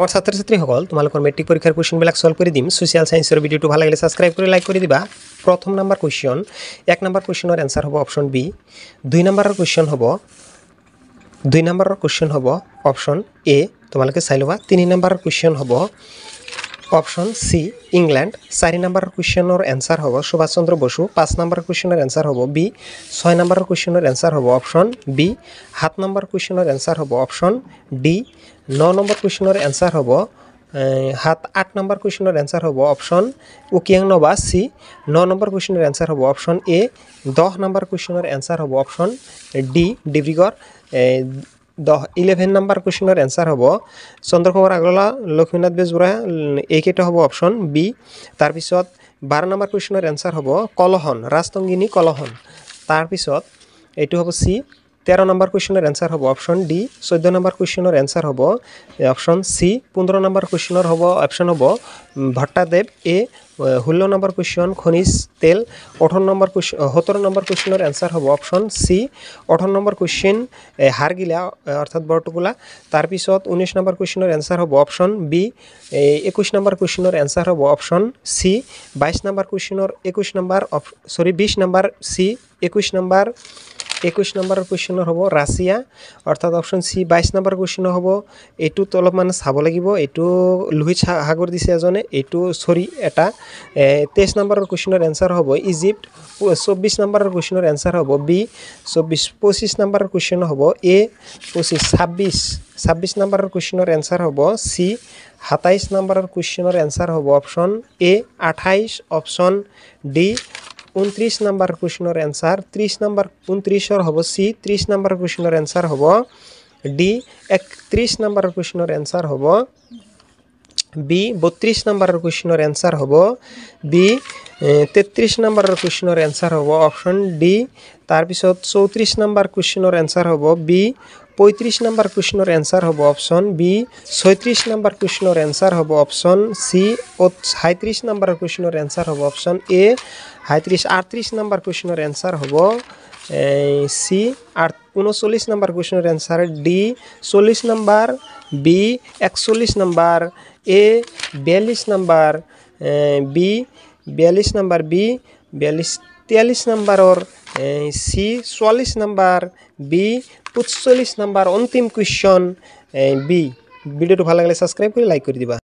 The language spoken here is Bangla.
মোৰ ছাত্ৰ ছাত্ৰীসকল তোমালোকৰ মেট্ৰিক পৰীক্ষাৰ কুৱেশ্যনবিলাক সলভ কৰি দিম ছ'চিয়েল সায়েন্সের ভিডিঅ'টো ভাল লাগিলে সাবস্ক্রাইব করে লাইক কৰি দিবা প্ৰথম নম্বৰ কুৱেশ্যন এক নম্বৰ কুৱেশ্যনৰ এনচাৰ হ'ব অপশ্যন বি দুই নম্বৰৰ কুৱেশ্যন হ'ব দুই নম্বৰৰ কুৱেশ্যন হ'ব অপশ্যন এ তোমালোকে চাই ল'বা তিনি নম্বৰৰ কুৱেশ্যন হ'ব অপশন সি ইংল্যান্ড চারি নম্বর কুয়েশনের এনসার হব সুভাষচন্দ্র বসু পাঁচ নম্বর কুয়েশনের এনসার হব বি ছয় নম্বর কুয়েশনের এনসার হব অপশন বি সাত নম্বর কুয়েশনের এনসার হব অপশন ডি ন নম্বর কুয়েশনের এনসার হব সাত আট নম্বর কুয়েশনের এনসার হব অপশন উকিয়াং নবা সি ন নম্বর কুয়েশনের এনসার হব অপশন এ দহ নম্বর কুয়েশনের এনসার হব অপশন ডি ডিব্ৰুগড় দহ ইলেভেন নাম্বার কোয়েশনের অ্যান্সার হব চন্দ্রকুমার আগরওয়ালা লক্ষ্মীনাথ বেজবৰুৱা এইকেইটা হব অপশ্যন বি তাৰপিছত বাৰ নাম্বাৰ কুৱেশ্যনৰ এনচাৰ হ'ব কলহন রাজতঙ্গিনী কলহন তাৰপিছত এইটো হ'ব চি তেৰ নম্বৰ কুৱেশ্যনৰ এনচাৰ হ'ব অপশ্যন ডি চৈধ্য নম্বৰ কুৱেশ্যনৰ এনচাৰ হ'ব অপশ্যন চি পোন্ধৰ নম্বৰ কুৱেশ্যনৰ হ'ব অপশ্যন হ'ব ভট্টাদেব এ ষোল্ল নম্বর কুয়েশন খনিজ তেল অঠর নম্বর কুয়েশন সতেরো নম্বর কুয়েশনের অ্যান্সার হব অপশন সি অঠর নম্বর কুয়েশন হারগিলা অর্থাৎ বৰটোকোলা তাৰপিছত ঊনৈছ নম্বৰ কুৱেশ্যনৰ এনচাৰ হ'ব অপশ্যন বি একৈছ নম্বৰ কুৱেশ্যনৰ এনচাৰ হ'ব অপশ্যন চি বাইছ নম্বৰ কুৱেশ্যনৰ একৈছ নম্বৰ চৰি বিছ নম্বৰ চি একৈছ নম্বৰ একুশ নম্বৰ কুৱেশ্যনৰ হ'ব ৰাছিয়া অৰ্থাৎ অপশ্যন চি বাইছ নম্বৰ কুৱেশ্যনৰ হ'ব এইটোত অলপমান চাব লাগিব এইটো লোহিত সাগৰ দিছে এজনে এইটো চৰি এটা তেইছ নম্বৰৰ কুৱেশ্যনৰ এনচাৰ হ'ব ইজিপ্ত চৌব্বিছ নম্বৰৰ কুৱেশ্যনৰ এনচাৰ হ'ব বি চৌব্বিছ পঁচিছ নম্বৰৰ কুৱেশ্যন হ'ব এ পঁচিছ ছাব্বিছ ছাব্বিছ নম্বৰৰ কুৱেশ্যনৰ এনচাৰ হ'ব চি সাতাইছ নম্বৰৰ কুৱেশ্যনৰ এনচাৰ হ'ব অপশ্যন এ আঠাইছ অপশ্যন ডি উনত্রিশ নাম্বার কোশ্চনৰ এনচাৰ ত্ৰিছ নাম্বাৰ ঊনত্ৰিছৰ হ'ব চি ত্ৰিছ নাম্বাৰ কোশ্চনৰ এনচাৰ হ'ব ডি একত্ৰিছ নাম্বাৰ কোশ্চনৰ এনচাৰ হ'ব বি বত্ৰিছ নাম্বাৰৰ কুৱেশ্যনৰ এনচাৰ হ'ব বি তেত্ৰিছ নাম্বাৰৰ কুৱেশ্যনৰ এনচাৰ হ'ব অপশ্যন ডি তাৰপিছত চৌত্ৰিছ নাম্বাৰ কুৱেশ্যনৰ এনচাৰ হ'ব বি পঁয়ত্রিশ নাম্বার প্রশ্নের অ্যান্সার হব অপশন বি ছয়ত্রিশ নাম্বার প্রশ্নের অ্যান্সার হব অপশন সি ও সাঁত্রিশ নাম্বার প্রশ্নের অ্যান্সার হব অপশন এ হাঁত্রিশ আটত্রিশ নাম্বার প্রশ্নের অ্যান্সার হব সি আর উনচল্লিশ নাম্বার প্রশ্নের অ্যান্সার ডি চল্লিশ নাম্বার বি একচল্লিশ নাম্বার এ বিয়াল্লিশ নাম্বার বি বিয়াল্লিশ নাম্বার বি বিয়াল্লিশ তিয়াল্লিছ নম্বৰৰ চি চৌৰাল্লিছ নম্বৰ বি পঁচল্লিছ নম্বৰ অন্তিম কুৱেশ্যন বি ভিডিঅ'টো ভাল লাগিলে ছাবস্ক্ৰাইব কৰি লাইক কৰি দিবা